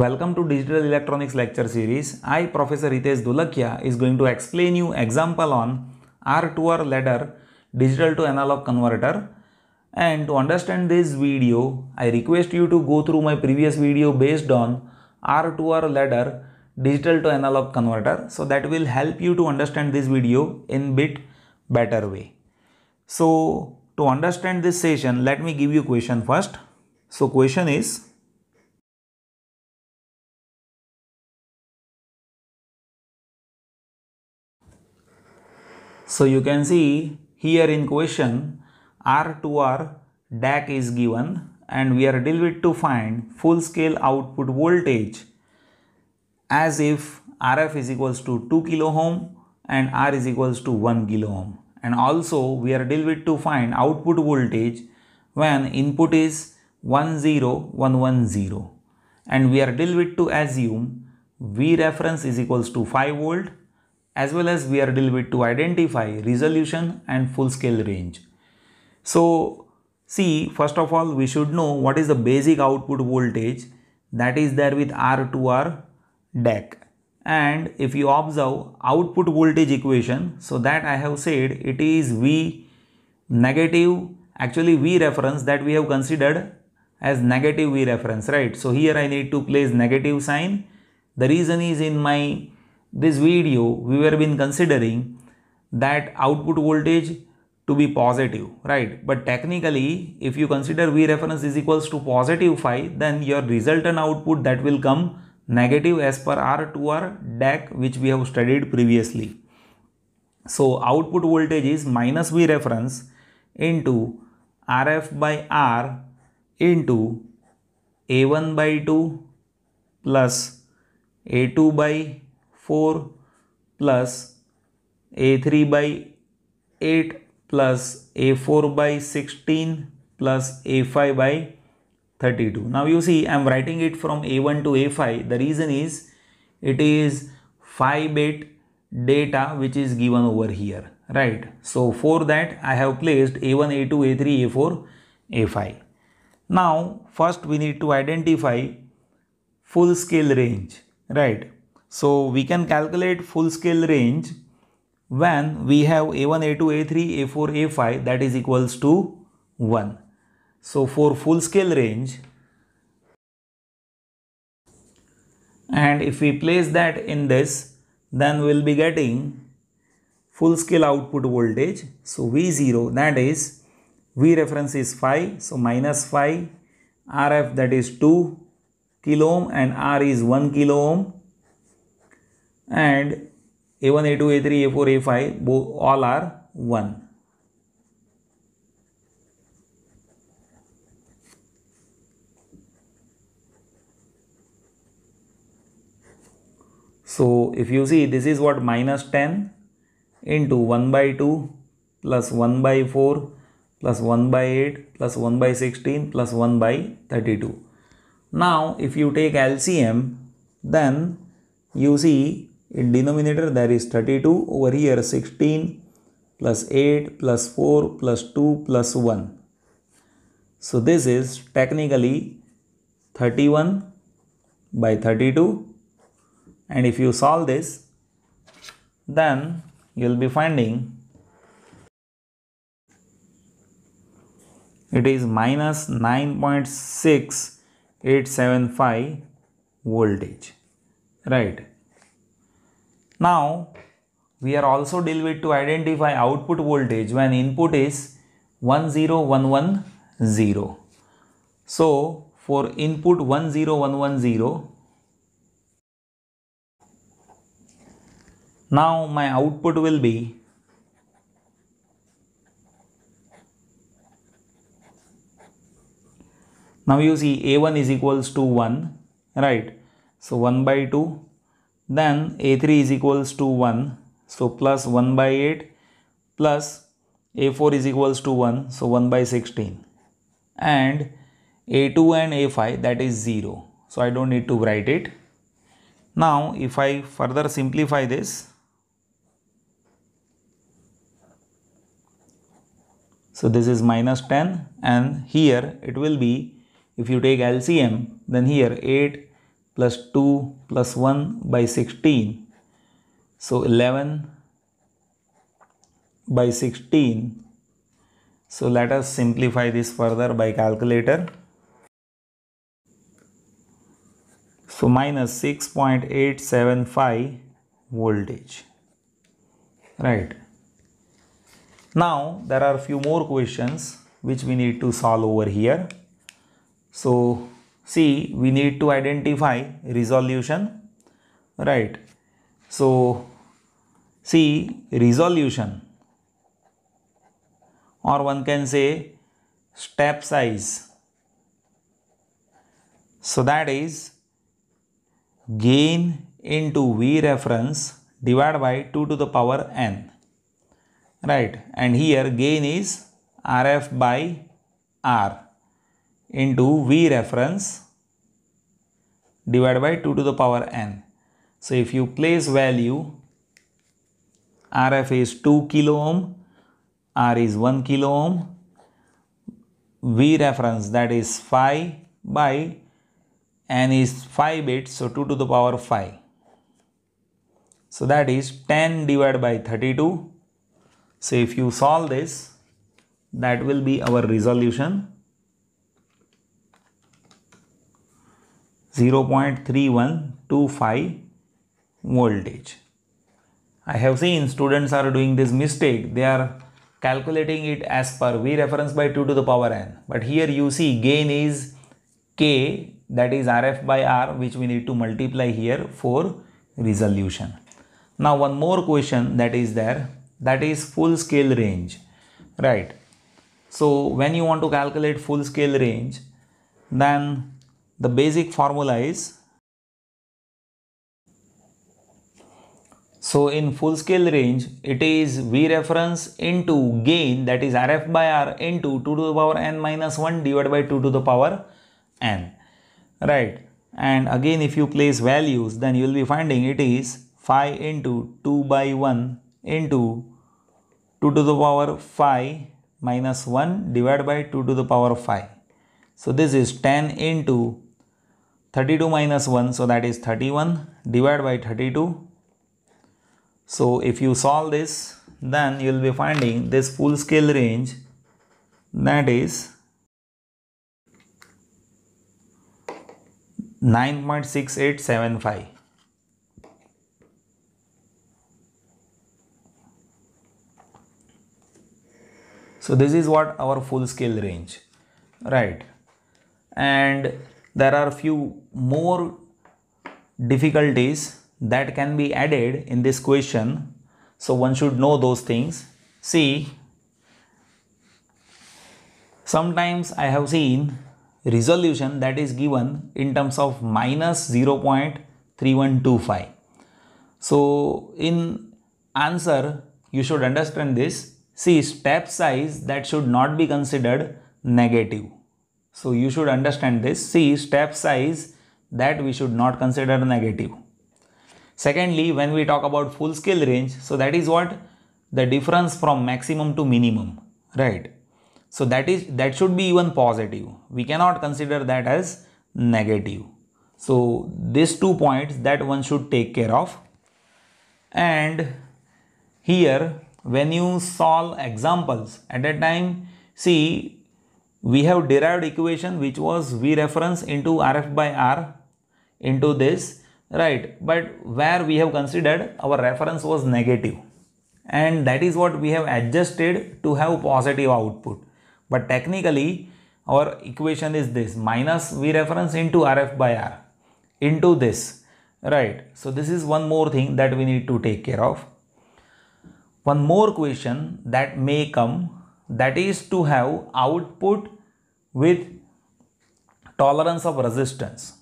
Welcome to Digital Electronics lecture series. I Professor Ritesh Dulakia is going to explain you example on R2R ladder digital to analog converter. And to understand this video, I request you to go through my previous video based on R2R ladder digital to analog converter. So that will help you to understand this video in bit better way. So to understand this session, let me give you question first. So question is So you can see here in question R2R DAC is given and we are dealt with to find full scale output voltage as if RF is equals to 2 kilo ohm and R is equals to 1 kilo ohm and also we are dealt with to find output voltage when input is 10110 and we are dealt with to assume V reference is equals to 5 volt as well as we are deal to identify resolution and full scale range. So see first of all we should know what is the basic output voltage that is there with R2R DAC and if you observe output voltage equation so that I have said it is V negative actually V reference that we have considered as negative V reference right so here I need to place negative sign the reason is in my this video we were been considering that output voltage to be positive right but technically if you consider v reference is equals to positive phi then your resultant output that will come negative as per r2r DAC which we have studied previously so output voltage is minus v reference into rf by r into a1 by 2 plus a2 by 4 plus a3 by 8 plus a4 by 16 plus a5 by 32. Now you see I am writing it from a1 to a5. The reason is it is 5 bit data which is given over here right. So for that I have placed a1, a2, a3, a4, a5. Now first we need to identify full scale range right. So we can calculate full scale range when we have A1, A2, A3, A4, A5 that is equals to 1. So for full scale range and if we place that in this then we will be getting full scale output voltage. So V0 that is V reference is 5 so minus 5 RF that is 2 kilo ohm and R is 1 kilo ohm and a1 a2 a3 a4 a5 all are 1 so if you see this is what minus 10 into 1 by 2 plus 1 by 4 plus 1 by 8 plus 1 by 16 plus 1 by 32 now if you take lcm then you see in denominator there is 32 over here 16 plus 8 plus 4 plus 2 plus 1 so this is technically 31 by 32 and if you solve this then you'll be finding it is minus 9.6875 voltage right now, we are also delivered with to identify output voltage when input is 10110. So, for input 10110, now my output will be Now you see A1 is equals to 1, right? So 1 by 2 then A3 is equals to 1. So plus 1 by 8 plus A4 is equals to 1. So 1 by 16. And A2 and A5 that is 0. So I don't need to write it. Now if I further simplify this. So this is minus 10 and here it will be if you take LCM then here 8 plus 2 plus 1 by 16. So 11 by 16. So let us simplify this further by calculator. So minus 6.875 voltage. Right. Now there are few more questions which we need to solve over here. So see we need to identify resolution right so see resolution or one can say step size so that is gain into v reference divided by 2 to the power n right and here gain is rf by r into V reference divided by 2 to the power n. So if you place value RF is 2 kilo ohm, R is 1 kilo ohm, V reference that is 5 by n is 5 bits so 2 to the power 5. So that is 10 divided by 32. So if you solve this that will be our resolution 0.3125 voltage. I have seen students are doing this mistake. They are calculating it as per V reference by 2 to the power n. But here you see gain is K that is RF by R which we need to multiply here for resolution. Now one more question that is there that is full scale range. Right. So when you want to calculate full scale range then the basic formula is so in full scale range it is V reference into gain that is RF by R into 2 to the power n minus 1 divided by 2 to the power n right and again if you place values then you will be finding it is 5 into 2 by 1 into 2 to the power 5 minus 1 divided by 2 to the power 5. So this is 10 into 32 minus 1 so that is 31 divided by 32 so if you solve this then you will be finding this full scale range that is 9.6875 so this is what our full scale range right and there are few more difficulties that can be added in this question. So one should know those things. See, sometimes I have seen resolution that is given in terms of minus 0.3125. So in answer, you should understand this. See, step size that should not be considered negative. So you should understand this. See step size that we should not consider negative. Secondly, when we talk about full scale range, so that is what the difference from maximum to minimum, right? So that is that should be even positive. We cannot consider that as negative. So these two points that one should take care of. And here when you solve examples at a time, see we have derived equation which was V reference into RF by R into this right but where we have considered our reference was negative and that is what we have adjusted to have positive output but technically our equation is this minus V reference into RF by R into this right so this is one more thing that we need to take care of one more question that may come that is to have output with tolerance of resistance.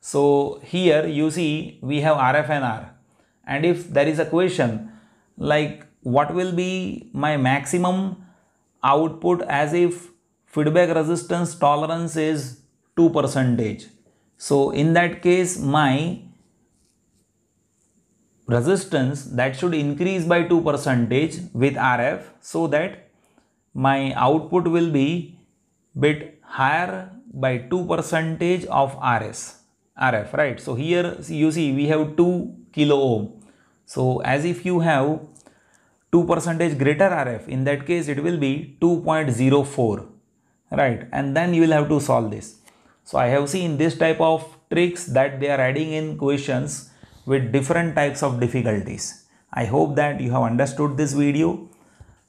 So here you see we have RF and R and if there is a question like what will be my maximum output as if feedback resistance tolerance is 2 percentage. So in that case my resistance that should increase by 2 percentage with RF so that my output will be bit higher by 2 percentage of RS, RF, right. So here you see we have 2 kilo ohm. So as if you have 2 percentage greater RF, in that case it will be 2.04, right. And then you will have to solve this. So I have seen this type of tricks that they are adding in questions with different types of difficulties. I hope that you have understood this video.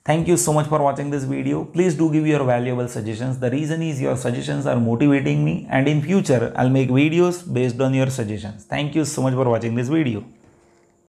Thank you so much for watching this video. Please do give your valuable suggestions. The reason is your suggestions are motivating me and in future I'll make videos based on your suggestions. Thank you so much for watching this video.